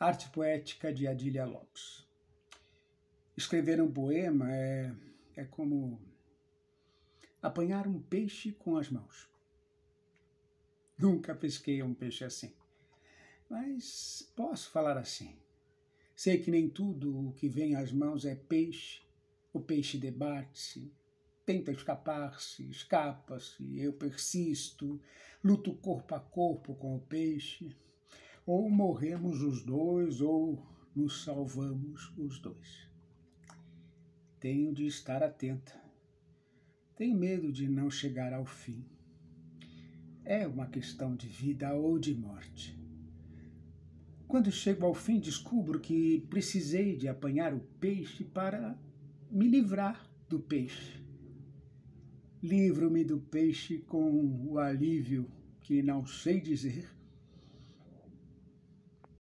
Arte Poética de Adília Lopes. Escrever um poema é, é como apanhar um peixe com as mãos. Nunca pesquei um peixe assim, mas posso falar assim. Sei que nem tudo o que vem às mãos é peixe, o peixe debate-se, tenta escapar-se, escapa-se, eu persisto, luto corpo a corpo com o peixe ou morremos os dois, ou nos salvamos os dois. Tenho de estar atenta. Tenho medo de não chegar ao fim. É uma questão de vida ou de morte. Quando chego ao fim, descubro que precisei de apanhar o peixe para me livrar do peixe. Livro-me do peixe com o alívio que não sei dizer